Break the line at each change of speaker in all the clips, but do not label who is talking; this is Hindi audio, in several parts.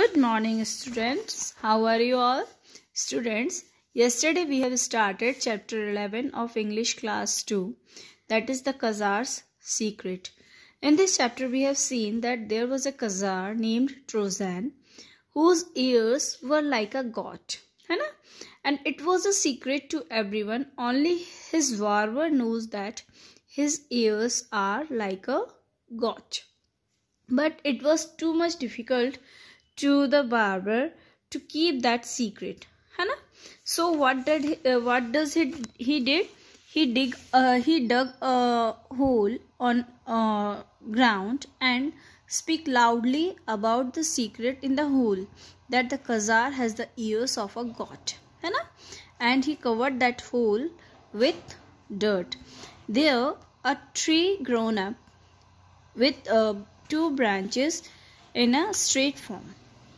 Good morning students. How are you all? Students, yesterday we have started chapter 11 of English class 2 that is the Khazar's secret. In this chapter we have seen that there was a Khazar named Trozan, whose ears were like a goat. And it was a secret to everyone. Only his warver knows that his ears are like a goat. But it was too much difficult to the barber to keep that secret है ना so what did uh, what does he he did he dig uh, he dug a hole on uh, ground and speak loudly about the secret in the hole that the khazar has the ears of a god है ना and he covered that hole with dirt there a tree grown up with uh, two branches in a straight form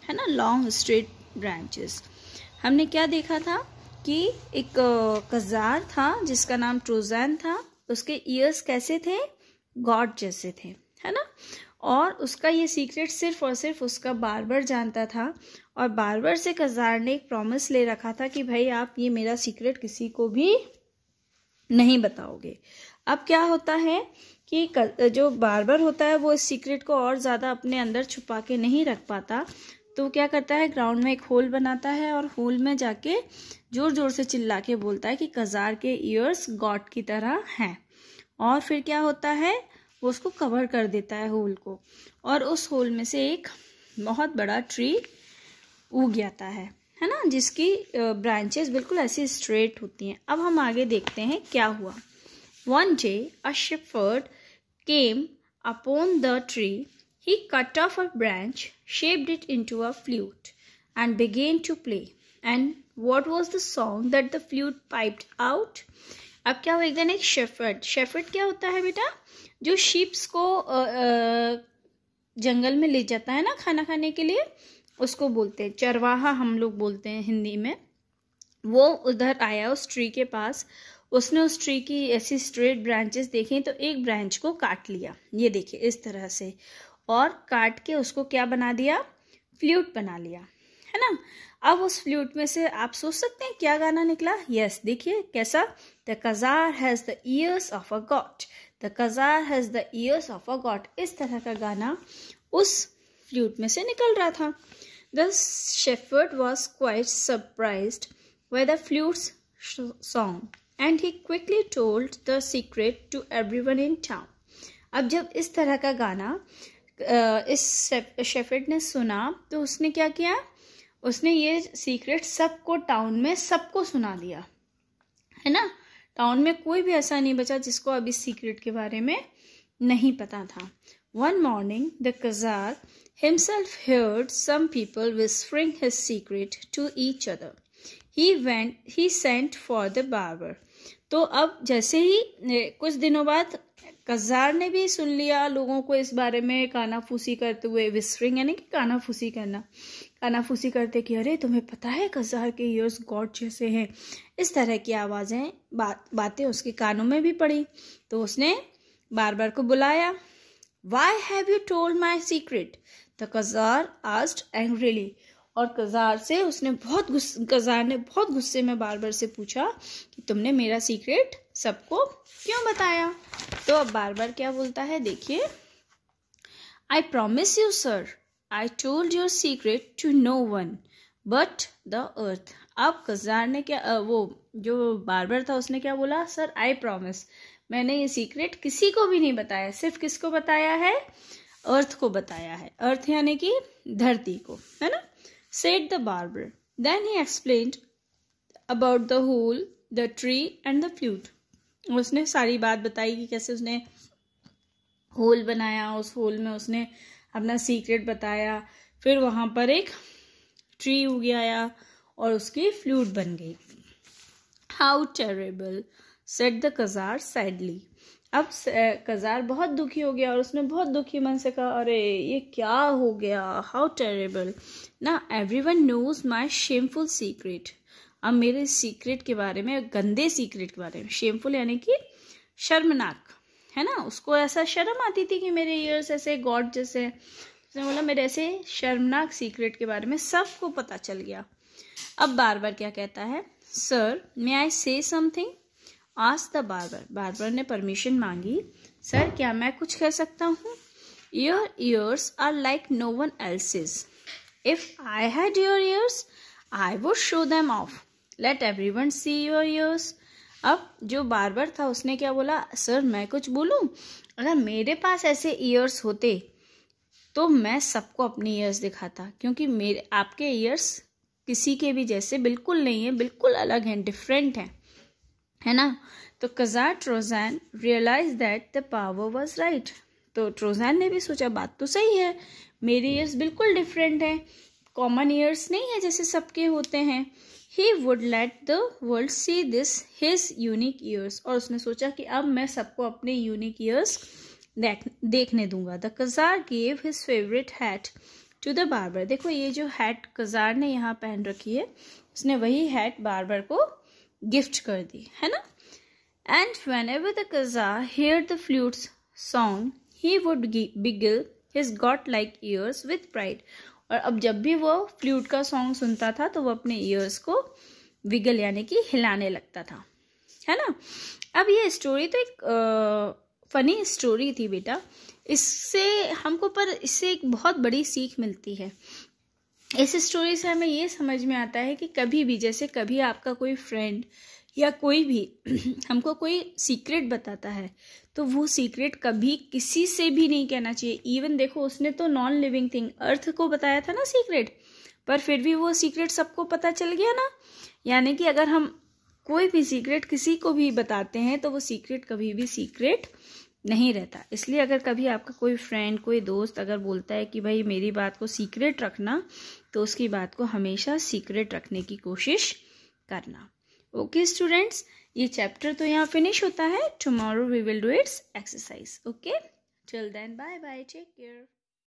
है ना लॉन्ग स्ट्रेट ब्रांचेस हमने क्या देखा था कि एक कजार था जिसका नाम ट्रोजैन था उसके ईयर्स कैसे थे गॉड जैसे थे है ना और उसका ये सीक्रेट सिर्फ और सिर्फ उसका बारबर जानता था और बारबर से कजार ने एक प्रॉमिस ले रखा था कि भाई आप ये मेरा सीक्रेट किसी को भी नहीं बताओगे अब क्या होता है कि जो बारबर होता है वो इस सीक्रेट को और ज़्यादा अपने अंदर छुपा के नहीं रख पाता तो वो क्या करता है ग्राउंड में एक होल बनाता है और होल में जाके ज़ोर ज़ोर से चिल्ला के बोलता है कि कजार के ईयर्स गॉड की तरह हैं और फिर क्या होता है वो उसको कवर कर देता है होल को और उस होल में से एक बहुत बड़ा ट्री उग जाता है है ना जिसकी ब्रांचेस बिल्कुल ऐसी स्ट्रेट होती हैं अब हम आगे देखते हैं क्या हुआ one day a shepherd came upon the tree He cut off a branch, shaped it into a flute, and began to play. And what was the song that the flute piped out? अब क्या हुआ एक दिन एक शेफर्ड शेफर्ड क्या होता है बेटा जो शीप्स को जंगल में ले जाता है ना खाना खाने के लिए उसको बोलते हैं चरवाहा हम लोग बोलते हैं हिंदी में वो उधर आया उस ट्री के पास उसने उस ट्री की ऐसी स्ट्रेट ब्रांचेस देखी तो एक ब्रांच को काट लिया ये देखिए इस तरह से और काट के उसको क्या बना दिया फ्ल्यूट बना लिया है ना अब उस फ्लूट में से आप सोच सकते हैं क्या गाना निकला यस yes, देखिए कैसा the Czar has the ears of a goat the Czar has the ears of a goat इस तरह का गाना उस फ्लूट में से निकल रहा था the shepherd was quite surprise by the flute song and he quickly told the secret to every one in town अब जब इस तरह का गाना इस शेफर्ड ने सुना तो उसने क्या किया उसने ये सीक्रेट सबको टाउन में सबको सुना दिया है ना टाउन में कोई भी ऐसा नहीं बचा जिसको अब इस सीक्रेट के बारे में नहीं पता था one morning the Czar himself heard some people whispering his secret to each other he went he sent for the barber तो अब जैसे ही कुछ दिनों बाद कजार ने भी सुन लिया लोगों को इस बारे में कानाफूसी करते हुए विस्फरिंग यानी कि कानाफूसी करना कानाफूसी करते कि अरे तुम्हें पता है कजार के ईयर्स गॉड जैसे हैं इस तरह की आवाज़ें बात बातें उसके कानों में भी पड़ी तो उसने बार बार को बुलाया why have you told my secret the Czar asked angrily और कजार से उसने बहुत गुस्से कजार ने बहुत गुस्से में बार बार से पूछा कि तुमने मेरा सीक्रेट सबको क्यों बताया तो अब बार बार क्या बोलता है देखिए I promise you sir I told your secret to no one but the earth अब कजार ने क्या वो जो बार्बर था उसने क्या बोला सर आई प्रोमिस मैंने ये सीक्रेट किसी को भी नहीं बताया सिर्फ किसको बताया है अर्थ को बताया है अर्थ यानी कि धरती को है ना said the barber then he explain about the hole the tree and the flute उसने सारी बात बताई कि कैसे उसने होल बनाया उस होल में उसने अपना सीक्रेट बताया फिर वहां पर एक ट्री उग आया और उसकी फ्लूट बन गई how terrible said the Czar sadly अब कजार बहुत दुखी हो गया और उसने बहुत दुखी मन से कहा अरे ये क्या हो गया हाउ टेरेबल ना every one knows my shameful secret अब मेरे सीक्रेट के बारे में गंदे सीक्रेट के बारे में शेमफुल यानी कि शर्मनाक है ना उसको ऐसा शर्म आती थी कि मेरे ईयर्स ऐसे गॉड जैसे उसने बोला मेरे ऐसे शर्मनाक सीक्रेट के बारे में सबको पता चल गया अब बार बार क्या कहता है सर मे आई से समथिंग आज द बार्बर बार्बर ने परमिशन मांगी सर क्या मैं कुछ कह सकता हूँ your ears are like no one else's if I had your ears I would show them off let every one see your yours अब जो बार्बर था उसने क्या बोला सर मैं कुछ बोलूँ अगर मेरे पास ऐसे ईयर्स होते तो मैं सबको अपने ईयर्स दिखाता क्योंकि मेरे आपके ईयर्स किसी के भी जैसे बिल्कुल नहीं है बिल्कुल अलग हैं डिफरेंट हैं है ना तो Czar Trojan realize that the power was right तो ट्रोजैन ने भी सोचा बात तो सही है मेरे ईयर्स बिल्कुल डिफरेंट हैं कॉमन ईयर्स नहीं है जैसे सबके होते हैं he would let the world see this his unique ears और उसने सोचा कि अब मैं सबको अपने यूनिक ईयर्स देखने दूंगा the Czar gave his favourite hat to the barber देखो ये जो हैट कजार ने यहाँ पहन रखी है उसने वही हैट बार्बर को गिफ्ट कर दी है ना and whenever the Czar hear the flute's song he would wiggle his goat like ears with pride और अब जब भी वो फ्लूट का सॉन्ग सुनता था तो वो अपने ईयर्स को विगल यानी कि हिलाने लगता था है ना अब ये स्टोरी तो एक फनी स्टोरी थी बेटा इससे हमको पर इससे एक बहुत बड़ी सीख मिलती है इस स्टोरी से हमें ये समझ में आता है कि कभी भी जैसे कभी आपका कोई फ्रेंड या कोई भी हमको कोई सीक्रेट बताता है तो वो सीक्रेट कभी किसी से भी नहीं कहना चाहिए इवन देखो उसने तो नॉन लिविंग थिंग अर्थ को बताया था ना सीक्रेट पर फिर भी वो सीक्रेट सबको पता चल गया ना यानी कि अगर हम कोई भी सीक्रेट किसी को भी बताते हैं तो वो सीक्रेट कभी भी सीक्रेट नहीं रहता इसलिए अगर कभी आपका कोई फ्रेंड कोई दोस्त अगर बोलता है कि भाई मेरी बात को सीक्रेट रखना तो उसकी बात को हमेशा सीक्रेट रखने की कोशिश करना ओके स्टूडेंट्स ये चैप्टर तो यहाँ फिनिश होता है tomorrow we will do its exercise okay till then bye bye take care